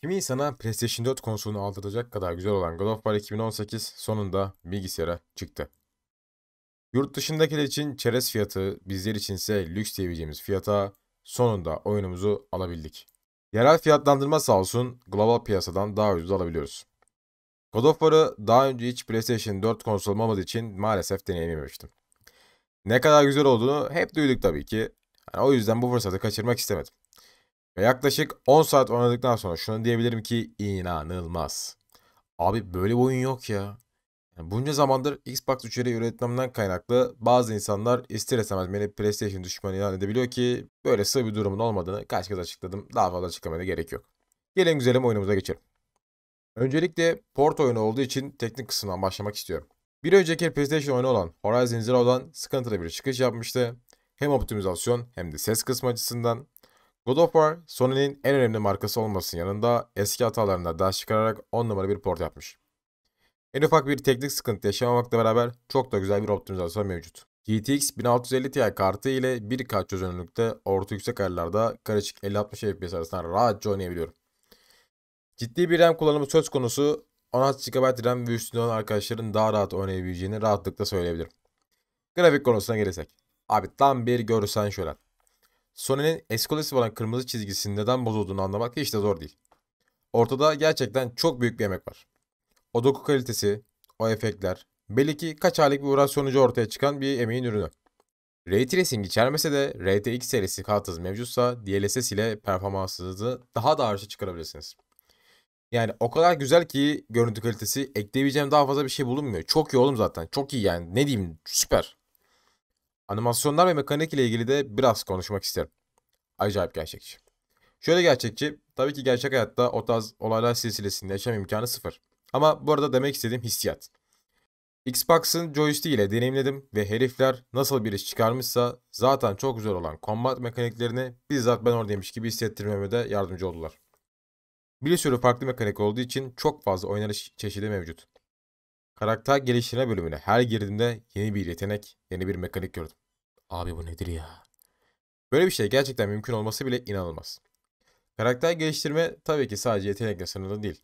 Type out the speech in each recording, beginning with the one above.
Kimi insana PlayStation 4 konsolunu aldıracak kadar güzel olan God of War 2018 sonunda bilgisayara çıktı. Yurt dışındakiler için çerez fiyatı, bizler içinse lüks diyebileceğimiz fiyata sonunda oyunumuzu alabildik. Yerel fiyatlandırma sağ olsun global piyasadan daha ucuz alabiliyoruz. God of War'ı daha önce hiç PlayStation 4 konsolum olmadığı için maalesef deneyimlememiştim. Ne kadar güzel olduğunu hep duyduk tabii ki. Yani o yüzden bu fırsatı kaçırmak istemedim. Yaklaşık 10 saat oynadıktan sonra şunu diyebilirim ki inanılmaz. Abi böyle bir oyun yok ya. Yani bunca zamandır Xbox 3'leri üretmemden kaynaklı bazı insanlar ister istemez beni PlayStation düşmanı ilan edebiliyor ki böyle sığ bir durumun olmadığını kaç kez açıkladım. Daha fazla açıklamaya da gerek yok. Gelin güzelim oyunumuza geçelim. Öncelikle port oyunu olduğu için teknik kısımdan başlamak istiyorum. Bir önceki PlayStation oyunu olan Horizon Zero Dawn sıkıntılı bir çıkış yapmıştı. Hem optimizasyon hem de ses kısmı açısından God of War, Sony'nin en önemli markası olmasının yanında eski hatalarına ders çıkararak 10 numara bir port yapmış. En ufak bir teknik sıkıntı yaşamamakla beraber çok da güzel bir optimizasyon mevcut. GTX 1650 Ti kartı ile 1K çözünürlükte orta yüksek ayarlarda karışık 50-60 FPS arasında rahatça oynayabiliyorum. Ciddi bir RAM kullanımı söz konusu 16 GB RAM ve üstünde olan arkadaşların daha rahat oynayabileceğini rahatlıkla söyleyebilirim. Grafik konusuna gelirsek. Abi tam bir görsen şölen. Sony'nin eskolesi olan kırmızı çizgisi neden bozulduğunu anlamak hiç de zor değil. Ortada gerçekten çok büyük bir emek var. O doku kalitesi, o efektler, belli ki kaç aylık bir uğraş sonucu ortaya çıkan bir emeğin ürünü. Ray Tracing içermese de RTX serisi kartınız mevcutsa DLSS ile performansınızı daha da arşa çıkarabilirsiniz. Yani o kadar güzel ki görüntü kalitesi ekleyebileceğim daha fazla bir şey bulunmuyor. Çok iyi oğlum zaten. Çok iyi yani. Ne diyeyim? Süper. Animasyonlar ve mekanik ile ilgili de biraz konuşmak isterim. Acayip gerçekçi. Şöyle gerçekçi, tabii ki gerçek hayatta o tarz olaylar silsilesinde yaşam imkanı sıfır. Ama bu arada demek istediğim hissiyat. Xbox'ın joystick ile deneyimledim ve herifler nasıl bir iş çıkarmışsa zaten çok güzel olan combat mekaniklerini bizzat ben oradaymış gibi hissettirmeme de yardımcı oldular. Bir sürü farklı mekanik olduğu için çok fazla oynanış çeşidi mevcut. Karakter geliştirme bölümüne her girdiğimde yeni bir yetenek, yeni bir mekanik gördüm. Abi bu nedir ya? Böyle bir şey gerçekten mümkün olması bile inanılmaz. Karakter geliştirme tabii ki sadece yetenekle sınırlı değil.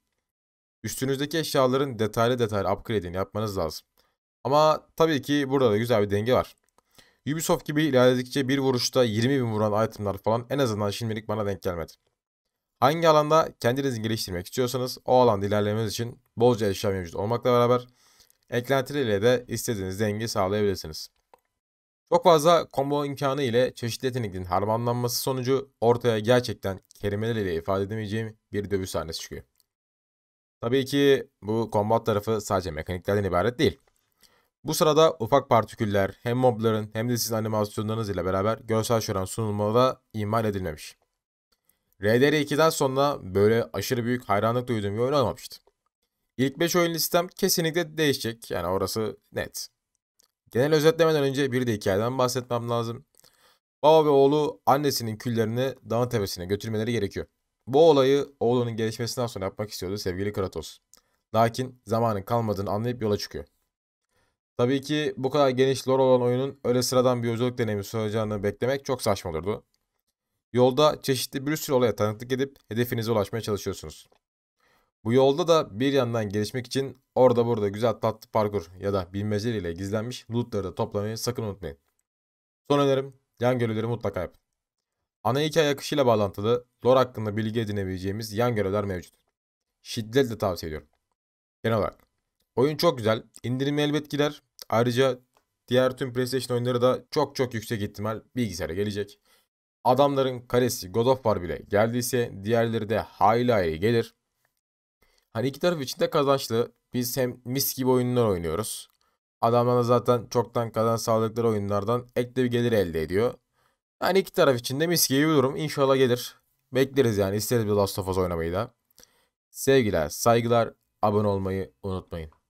Üstünüzdeki eşyaların detaylı detaylı upgrade'ini yapmanız lazım. Ama tabii ki burada da güzel bir denge var. Ubisoft gibi ilerledikçe bir vuruşta 20 bin vuran itemler falan en azından şimdilik bana denk gelmedi. Hangi alanda kendinizi geliştirmek istiyorsanız o alanda ilerlemeniz için bolca eşya mevcut olmakla beraber Eklentilerle de istediğiniz dengi sağlayabilirsiniz. Çok fazla combo imkanı ile çeşitli yeteneklerin harmanlanması sonucu ortaya gerçekten kelimeler ifade edemeyeceğim bir dövüş sahnesi çıkıyor. Tabii ki bu combat tarafı sadece mekaniklerden ibaret değil. Bu sırada ufak partiküller hem mobların hem de sizin animasyonlarınız ile beraber görsel şuran şölen da imal edilmemiş. RDR2'den sonra böyle aşırı büyük hayranlık duyduğum bir oyun olmamıştı. İlk 5 oyun listem kesinlikle değişecek. Yani orası net. Genel özetlemeden önce bir de hikayeden bahsetmem lazım. Baba ve oğlu annesinin küllerini dağın tepesine götürmeleri gerekiyor. Bu olayı oğlunun gelişmesinden sonra yapmak istiyordu sevgili Kratos. Lakin zamanın kalmadığını anlayıp yola çıkıyor. Tabii ki bu kadar geniş lore olan oyunun öyle sıradan bir yolculuk deneyimi sunacağını beklemek çok saçma olurdu. Yolda çeşitli bir sürü olaya tanıklık edip hedefinize ulaşmaya çalışıyorsunuz. Bu yolda da bir yandan gelişmek için orada burada güzel tatlı parkur ya da bilmeceler ile gizlenmiş lootları da toplamayı sakın unutmayın. Son önerim yan görevleri mutlaka yapın. Ana hikaye akışıyla bağlantılı lore hakkında bilgi edinebileceğimiz yan görevler mevcut. Şiddetle tavsiye ediyorum. Genel olarak. Oyun çok güzel. İndirimi elbet gider. Ayrıca diğer tüm PlayStation oyunları da çok çok yüksek ihtimal bilgisayara gelecek. Adamların karesi God of War bile geldiyse diğerleri de hayli hayli gelir. Hani iki taraf için de kazançlı. Biz hem mis gibi oyunlar oynuyoruz. Adamlar da zaten çoktan kazan sağladıkları oyunlardan ek bir gelir elde ediyor. Yani iki taraf için de mis gibi bir durum. İnşallah gelir. Bekleriz yani. İsteriz bir Last of Us oynamayı da. Sevgiler, saygılar, abone olmayı unutmayın.